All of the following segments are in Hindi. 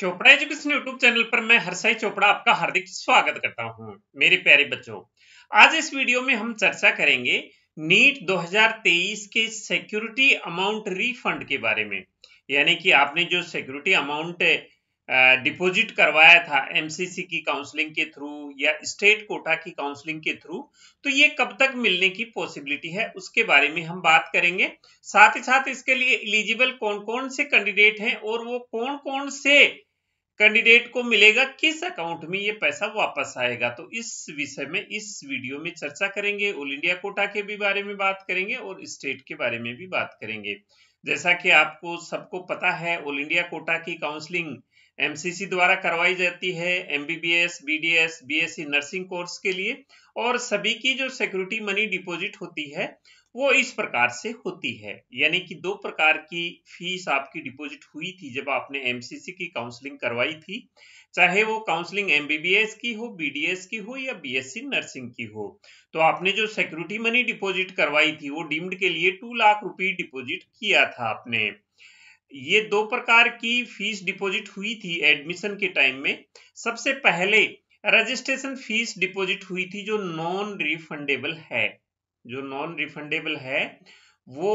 चोपड़ा एजुकेशन यूट्यूब चैनल पर मैं हरसाई चोपड़ा आपका हार्दिक स्वागत करता हूं मेरे प्यारे बच्चों आज इस वीडियो में हम चर्चा करेंगे नीट 2023 के सिक्योरिटी अमाउंट रिफंड के बारे में यानी कि आपने जो सिक्योरिटी अमाउंट डिपॉजिट करवाया था एमसीसी की काउंसलिंग के थ्रू या स्टेट कोटा की काउंसलिंग के थ्रू तो ये कब तक मिलने की पॉसिबिलिटी है उसके बारे में हम बात करेंगे साथ ही साथ इसके लिए इलिजिबल कौन कौन से कैंडिडेट हैं और वो कौन कौन से कैंडिडेट को मिलेगा किस अकाउंट में ये पैसा वापस आएगा तो इस विषय में इस वीडियो में चर्चा करेंगे ऑल इंडिया कोटा के भी बारे में बात करेंगे और स्टेट के बारे में भी बात करेंगे जैसा कि आपको सबको पता है ऑल इंडिया कोटा की काउंसलिंग एमसीसी द्वारा करवाई जाती है MBBS BDS BSc nursing course के लिए और सभी की जो सिक्योरिटी मनी डिपॉजिट होती है वो इस प्रकार से होती है यानी कि दो प्रकार की फीस आपकी डिपॉजिट हुई थी जब आपने एमसीसी की काउंसलिंग करवाई थी चाहे वो काउंसलिंग एमबीबीएस की हो बीडीएस की हो या बीएससी नर्सिंग की हो तो आपने जो सिक्योरिटी मनी डिपॉजिट करवाई थी वो डीम्ड के लिए टू लाख रुपये डिपॉजिट किया था आपने ये दो प्रकार की फीस डिपॉजिट हुई थी एडमिशन के टाइम में सबसे पहले रजिस्ट्रेशन फीस डिपॉजिट हुई थी जो नॉन रिफंडेबल है जो नॉन रिफंडेबल है वो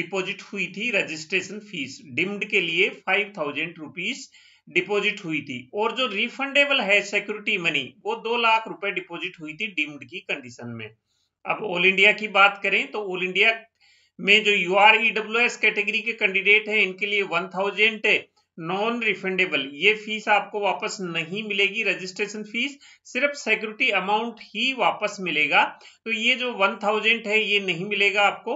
डिपॉजिट हुई थी रजिस्ट्रेशन फीस डिम्ड के लिए फाइव थाउजेंड रुपीज डिपॉजिट हुई थी और जो रिफंडेबल है सिक्योरिटी मनी वो दो लाख रुपए डिपॉजिट हुई थी डिम्ड की कंडीशन में अब ऑल इंडिया की बात करें तो ऑल इंडिया में जो U R EW S category के कैंडिडेट हैं इनके लिए वन थाउजेंड नॉन रिफंडेबल ये फीस आपको वापस नहीं मिलेगी रजिस्ट्रेशन फीस सिर्फ सिक्योरिटी अमाउंट ही वापस मिलेगा तो ये जो वन थाउजेंड है ये नहीं मिलेगा आपको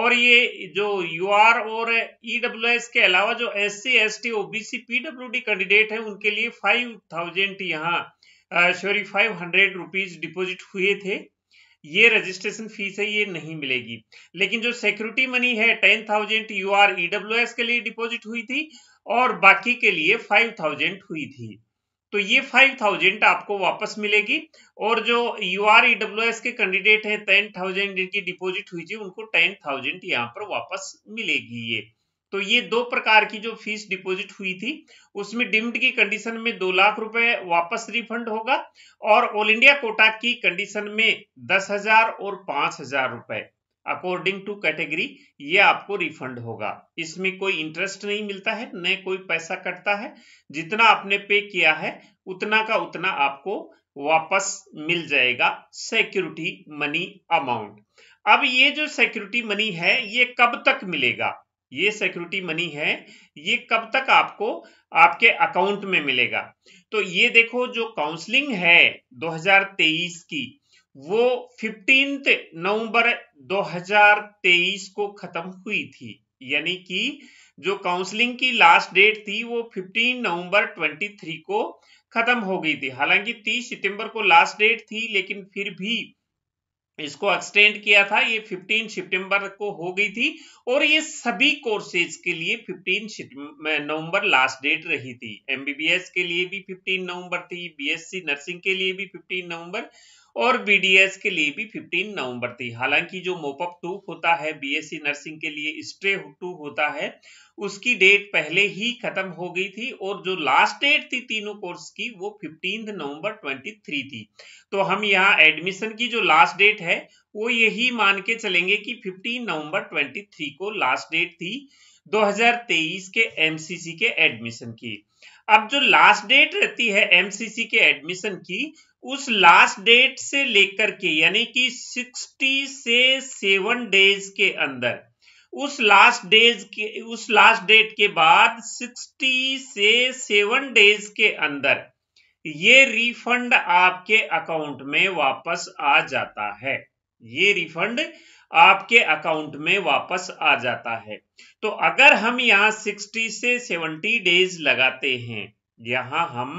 और ये जो यू आर और ई डब्ल्यू एस के अलावा जो S C S T O B C P W D candidate है उनके लिए फाइव थाउजेंड यहाँ sorry five hundred rupees deposit हुए थे ये रजिस्ट्रेशन फीस है ये नहीं मिलेगी लेकिन जो सिक्योरिटी मनी है ten thousand U R EW S के लिए डिपोजिट हुई थी और बाकी के लिए फाइव थाउजेंड हुई थी तो ये फाइव थाउजेंड आपको वापस मिलेगी और जो यू आर ईडब्ल्यू एस के कैंडिडेट है टेन थाउजेंड जिनकी डिपोजिट हुई थी उनको टेन थाउजेंड यहाँ पर वापस मिलेगी ये तो ये दो प्रकार की जो फीस डिपॉजिट हुई थी उसमें डिम्ड की कंडीशन में दो लाख रुपए वापस रिफंड होगा और ऑल इंडिया कोटा की कंडीशन में दस हजार और पांच हजार रुपए अकॉर्डिंग टू कैटेगरी ये आपको रिफंड होगा इसमें कोई इंटरेस्ट नहीं मिलता है न कोई पैसा कटता है जितना आपने पे किया है उतना का उतना आपको वापस मिल जाएगा सिक्योरिटी मनी अमाउंट अब ये जो सिक्योरिटी मनी है ये कब तक मिलेगा ये सिक्योरिटी मनी है ये कब तक आपको आपके अकाउंट में मिलेगा तो ये देखो जो काउंसलिंग है 2023 की वो फिफ्टीन नवंबर 2023 को खत्म हुई थी यानी कि जो काउंसलिंग की लास्ट डेट थी वो 15 नवंबर 23 को खत्म हो गई थी हालांकि 30 सितंबर को लास्ट डेट थी लेकिन फिर भी इसको एक्सटेंड किया था ये 15 सितंबर को हो गई थी और ये सभी कोर्सेज के लिए 15 नवंबर लास्ट डेट रही थी एमबीबीएस के लिए भी 15 नवंबर थी बीएससी नर्सिंग के लिए भी 15 नवंबर और बीडीएस के लिए भी 15 नवंबर थी हालांकि जो मोपअप टू होता है बीएससी नर्सिंग e के लिए स्ट्रे टू होता है उसकी डेट पहले ही खत्म हो गई थी और जो लास्ट डेट थी तीनों कोर्स की वो फिफ्टीन नवंबर 23 थी तो हम यहाँ एडमिशन की जो लास्ट डेट है वो यही मान के चलेंगे कि 15 नवंबर 23 को लास्ट डेट थी 2023 के एमसीसी के एडमिशन की अब जो लास्ट डेट रहती है एमसीसी के एडमिशन की उस लास्ट डेट से लेकर के यानी कि 60 से सेवन डेज के अंदर उस लास्ट डेज के उस लास्ट डेट के बाद 60 से सेवन डेज के अंदर ये रिफंड आपके अकाउंट में वापस आ जाता है ये रिफंड आपके अकाउंट में वापस आ जाता है तो अगर हम यहां 60 से 70 डेज लगाते हैं यहां हम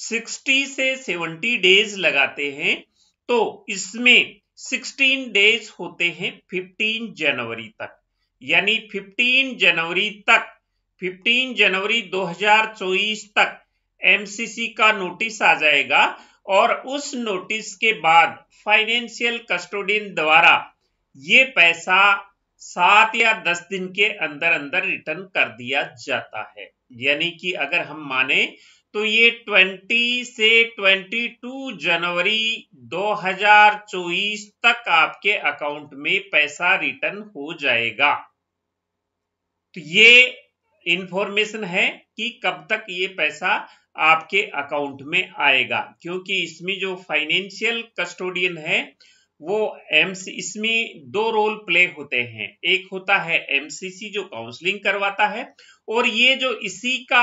60 से 70 डेज लगाते हैं तो इसमें 16 डेज होते हैं 15 जनवरी तक यानी 15 जनवरी तक 15 जनवरी 2024 तक एमसीसी का नोटिस आ जाएगा और उस नोटिस के बाद फाइनेंशियल कस्टोडियन द्वारा ये पैसा सात या दस दिन के अंदर अंदर रिटर्न कर दिया जाता है यानी कि अगर हम माने तो ये 20 से 22 जनवरी 2024 तक आपके अकाउंट में पैसा रिटर्न हो जाएगा तो ये इंफॉर्मेशन है कि कब तक ये पैसा आपके अकाउंट में आएगा क्योंकि इसमें जो फाइनेंशियल कस्टोडियन है वो एम्स इसमें दो रोल प्ले होते हैं एक होता है एमसीसी जो काउंसलिंग करवाता है और ये जो इसी का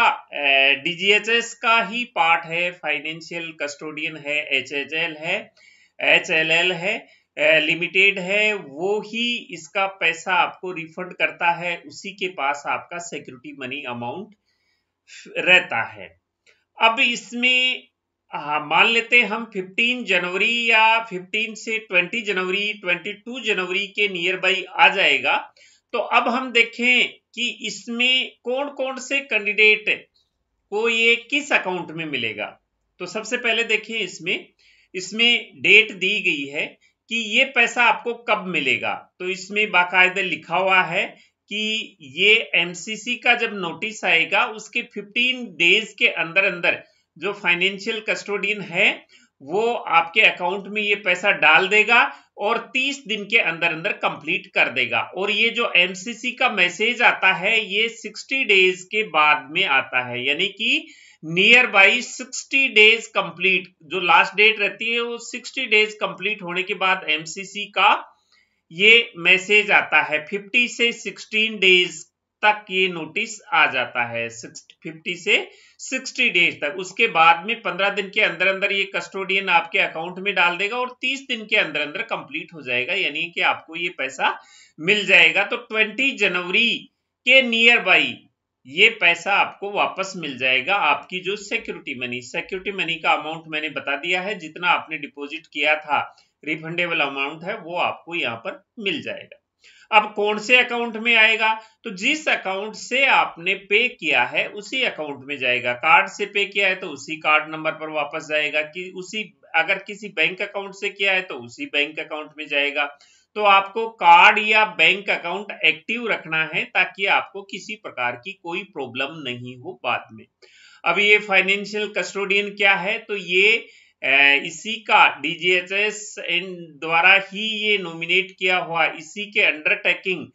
डीजीएचएस का ही पार्ट है फाइनेंशियल कस्टोडियन है एचएचएल है एचएलएल है लिमिटेड है वो ही इसका पैसा आपको रिफंड करता है उसी के पास आपका सिक्योरिटी मनी अमाउंट रहता है अब इसमें हाँ मान लेते हैं हम 15 जनवरी या 15 से 20 जनवरी 22 जनवरी के नियर बाई आ जाएगा तो अब हम देखें कि इसमें कौन कौन से कैंडिडेट को ये किस अकाउंट में मिलेगा तो सबसे पहले देखें इसमें इसमें डेट दी गई है कि ये पैसा आपको कब मिलेगा तो इसमें बाकायदा लिखा हुआ है कि ये एमसीसी का जब नोटिस आएगा उसके 15 डेज के अंदर अंदर जो फाइनेंशियल कस्टोडियन है वो आपके अकाउंट में ये पैसा डाल देगा और 30 दिन के अंदर अंदर कंप्लीट कर देगा और ये जो एमसीसी का मैसेज आता है ये 60 डेज के बाद में आता है यानी कि नियर बाई 60 डेज कंप्लीट जो लास्ट डेट रहती है वो 60 डेज कंप्लीट होने के बाद एमसीसी का ये मैसेज आता है 50 से 16 डेज तक ये नोटिस आ जाता है 50 से 60 डेज तक उसके बाद में 15 दिन के अंदर अंदर ये कस्टोडियन आपके अकाउंट में डाल देगा और 30 दिन के अंदर अंदर कंप्लीट हो जाएगा यानी कि आपको ये पैसा मिल जाएगा तो 20 जनवरी के नियर बाई ये पैसा आपको वापस मिल जाएगा आपकी जो सिक्योरिटी मनी सिक्योरिटी मनी का अमाउंट मैंने बता दिया है जितना आपने डिपोजिट किया था रिफंडेबल अमाउंट है वो आपको यहाँ पर मिल जाएगा अब कौन से अकाउंट में आएगा तो जिस अकाउंट से आपने पे किया है उसी अकाउंट में जाएगा कार्ड से पे किया है तो उसी कार्ड नंबर पर वापस जाएगा कि उसी अगर किसी बैंक अकाउंट से किया है तो उसी बैंक अकाउंट में जाएगा तो आपको कार्ड या बैंक अकाउंट एक्टिव रखना है ताकि आपको किसी प्रकार की कोई प्रॉब्लम नहीं हो बाद में अब ये फाइनेंशियल कस्टोडियन क्या है तो ये इसी का डीजीएचएस द्वारा ही ये नॉमिनेट किया हुआ इसी के अंडरटेकिंग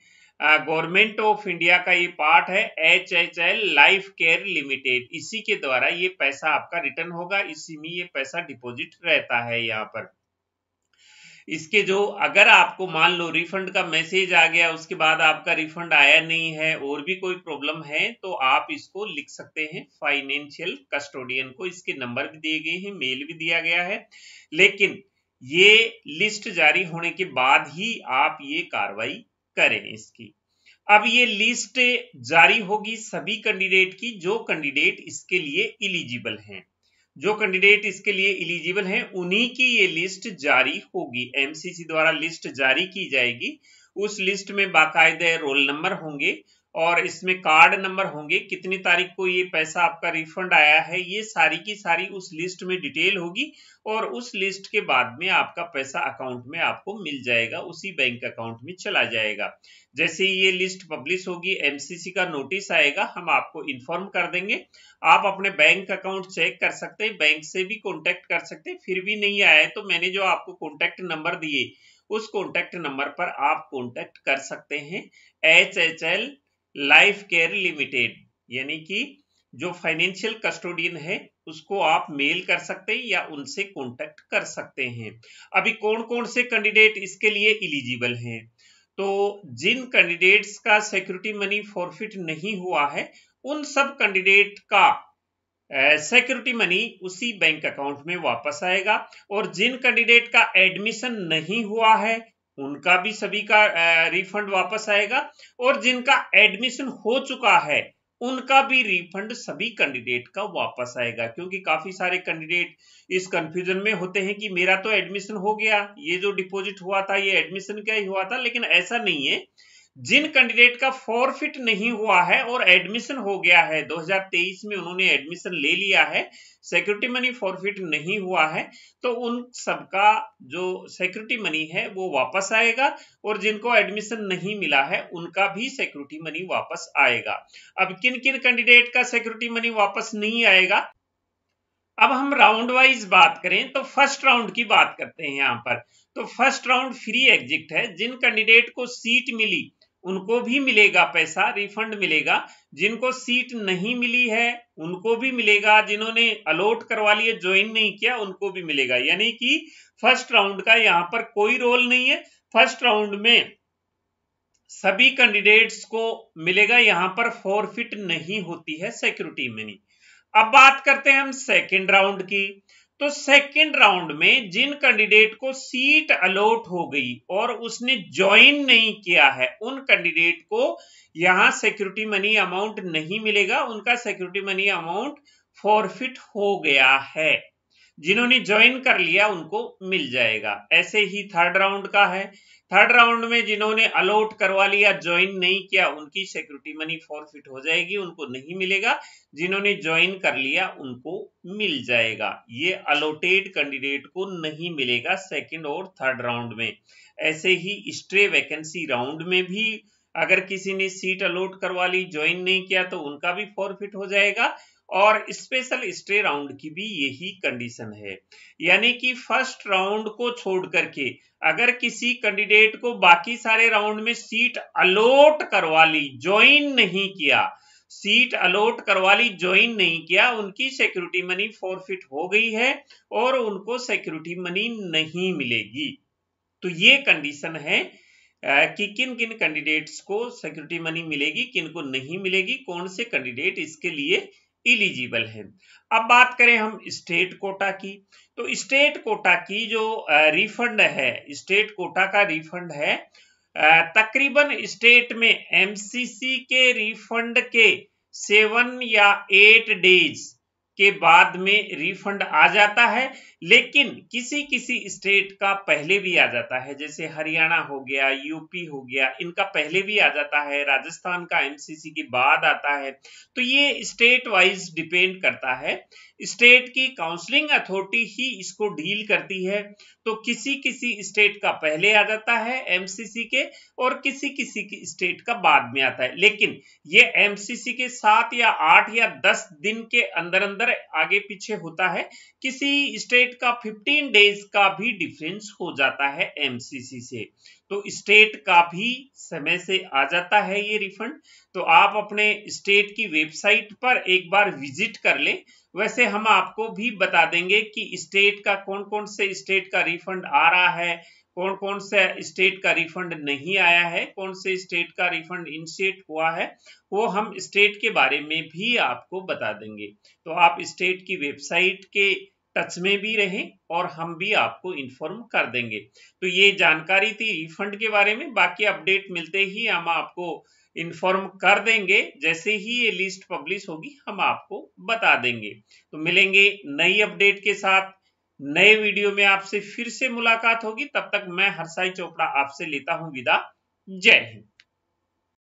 गवर्नमेंट ऑफ इंडिया का ये पार्ट है H H L life care limited इसी के द्वारा ये पैसा आपका रिटर्न होगा इसी में ये पैसा डिपॉजिट रहता है यहाँ पर इसके जो अगर आपको मान लो रिफंड का मैसेज आ गया उसके बाद आपका रिफंड आया नहीं है और भी कोई प्रॉब्लम है तो आप इसको लिख सकते हैं फाइनेंशियल कस्टोडियन को इसके नंबर भी दिए गए हैं मेल भी दिया गया है लेकिन ये लिस्ट जारी होने के बाद ही आप ये कार्रवाई करें इसकी अब ये लिस्ट जारी होगी सभी कैंडिडेट की जो कैंडिडेट इसके लिए इलिजिबल हैं जो कैंडिडेट इसके लिए इलिजिबल हैं उन्हीं की ये लिस्ट जारी होगी एमसीसी द्वारा लिस्ट जारी की जाएगी उस लिस्ट में बाकायदे रोल नंबर होंगे और इसमें कार्ड नंबर होंगे कितनी तारीख को ये पैसा आपका रिफंड आया है ये सारी की सारी उस लिस्ट में डिटेल होगी और उस लिस्ट के बाद में आपका पैसा अकाउंट में आपको मिल जाएगा उसी बैंक अकाउंट में चला जाएगा जैसे ये लिस्ट पब्लिश होगी एमसीसी का नोटिस आएगा हम आपको इन्फॉर्म कर देंगे आप अपने बैंक अकाउंट चेक कर सकते हैं बैंक से भी कॉन्टेक्ट कर सकते हैं फिर भी नहीं आया तो मैंने जो आपको कॉन्टेक्ट नंबर दिए उस कॉन्टेक्ट नंबर पर आप कॉन्टेक्ट कर सकते हैं H H L life care limited यानी कि जो फाइनेंशियल कस्टोडियन है उसको आप मेल कर सकते हैं या उनसे कांटेक्ट कर सकते हैं अभी कौन कौन से कैंडिडेट इसके लिए इलिजिबल हैं तो जिन कैंडिडेट्स का सिक्योरिटी मनी फॉरफिट नहीं हुआ है उन सब कैंडिडेट का सिक्योरिटी मनी उसी बैंक अकाउंट में वापस आएगा और जिन कैंडिडेट का एडमिशन नहीं हुआ है उनका भी सभी का रिफंड वापस आएगा और जिनका एडमिशन हो चुका है उनका भी रिफंड सभी कैंडिडेट का वापस आएगा क्योंकि काफी सारे कैंडिडेट इस कंफ्यूजन में होते हैं कि मेरा तो एडमिशन हो गया ये जो डिपॉजिट हुआ था ये एडमिशन क्या ही हुआ था लेकिन ऐसा नहीं है जिन कैंडिडेट का फॉरफिट नहीं हुआ है और एडमिशन हो गया है 2023 में उन्होंने एडमिशन ले लिया है सिक्योरिटी मनी फॉरफिट नहीं हुआ है तो उन सबका जो सिक्योरिटी मनी है वो वापस आएगा और जिनको एडमिशन नहीं मिला है उनका भी सिक्योरिटी मनी वापस आएगा अब किन किन कैंडिडेट का सिक्योरिटी मनी वापस नहीं आएगा अब हम राउंड वाइज बात करें तो फर्स्ट राउंड की बात करते हैं यहां पर तो फर्स्ट राउंड फ्री एग्जिट है जिन कैंडिडेट को सीट मिली उनको भी मिलेगा पैसा रिफंड मिलेगा जिनको सीट नहीं मिली है उनको भी मिलेगा जिन्होंने अलॉट करवा लिए ज्वाइन नहीं किया उनको भी मिलेगा यानी कि फर्स्ट राउंड का यहां पर कोई रोल नहीं है फर्स्ट राउंड में सभी कैंडिडेट्स को मिलेगा यहां पर फॉरफिट नहीं होती है सिक्योरिटी मनी अब बात करते हैं हम सेकेंड राउंड की तो सेकंड राउंड में जिन कैंडिडेट को सीट अलॉट हो गई और उसने ज्वाइन नहीं किया है उन कैंडिडेट को यहां सिक्योरिटी मनी अमाउंट नहीं मिलेगा उनका सिक्योरिटी मनी अमाउंट फॉरफिट हो गया है जिन्होंने ज्वाइन कर लिया उनको मिल जाएगा ऐसे ही थर्ड राउंड का है थर्ड राउंड में जिन्होंने अलॉट करवा लिया ज्वाइन नहीं किया उनकी सिक्योरिटी मनी फॉरफिट हो जाएगी उनको नहीं मिलेगा जिन्होंने ज्वाइन कर लिया उनको मिल जाएगा ये अलोटेड कैंडिडेट को नहीं मिलेगा सेकंड और थर्ड राउंड में ऐसे ही स्ट्रे वैकेंसी राउंड में भी अगर किसी ने सीट अलोट करवा ली ज्वाइन नहीं किया तो उनका भी फॉरफिट हो जाएगा और स्पेशल स्टे राउंड की भी यही कंडीशन है यानी कि फर्स्ट राउंड को छोड़ करके अगर किसी कैंडिडेट को बाकी सारे राउंड में सीट अलॉट करवा ली ज्वाइन नहीं किया सीट अलॉट करवा ली ज्वाइन नहीं किया उनकी सिक्योरिटी मनी फॉरफिट हो गई है और उनको सिक्योरिटी मनी नहीं मिलेगी तो ये कंडीशन है कि किन किन कैंडिडेट्स को सिक्योरिटी मनी मिलेगी किन को नहीं मिलेगी कौन से कैंडिडेट इसके लिए इलिजिबल हैं अब बात करें हम स्टेट कोटा की तो स्टेट कोटा की जो रिफंड है स्टेट कोटा का रिफंड है तकरीबन स्टेट में एमसीसी के रिफंड के सेवन या एट डेज के बाद में रिफंड आ जाता है लेकिन किसी किसी स्टेट का पहले भी आ जाता है जैसे हरियाणा हो गया यूपी हो गया इनका पहले भी आ जाता है राजस्थान का एमसीसी के बाद आता है तो ये स्टेट वाइज डिपेंड करता है स्टेट की काउंसलिंग अथॉरिटी ही इसको डील करती है तो किसी किसी स्टेट का पहले आ जाता है एमसीसी के और किसी किसी की स्टेट का बाद में आता है लेकिन ये एमसीसी के सात या आठ या दस दिन के अंदर अंदर अंतर आगे पीछे होता है किसी स्टेट का 15 डेज का भी डिफरेंस हो जाता है एमसीसी से तो स्टेट का भी समय से आ जाता है ये रिफंड तो आप अपने स्टेट की वेबसाइट पर एक बार विजिट कर लें वैसे हम आपको भी बता देंगे कि स्टेट का कौन कौन से स्टेट का रिफंड आ रहा है कौन कौन से स्टेट का रिफंड नहीं आया है कौन से स्टेट का रिफंड इनिशिएट हुआ है वो हम स्टेट के बारे में भी आपको बता देंगे तो आप स्टेट की वेबसाइट के टच में भी रहें और हम भी आपको इन्फॉर्म कर देंगे तो ये जानकारी थी रिफंड के बारे में बाकी अपडेट मिलते ही हम आपको इन्फॉर्म कर देंगे जैसे ही ये लिस्ट पब्लिश होगी हम आपको बता देंगे तो मिलेंगे नई अपडेट के साथ नए वीडियो में आपसे फिर से मुलाकात होगी तब तक मैं हरसाई चोपड़ा आपसे लेता हूं विदा जय हिंद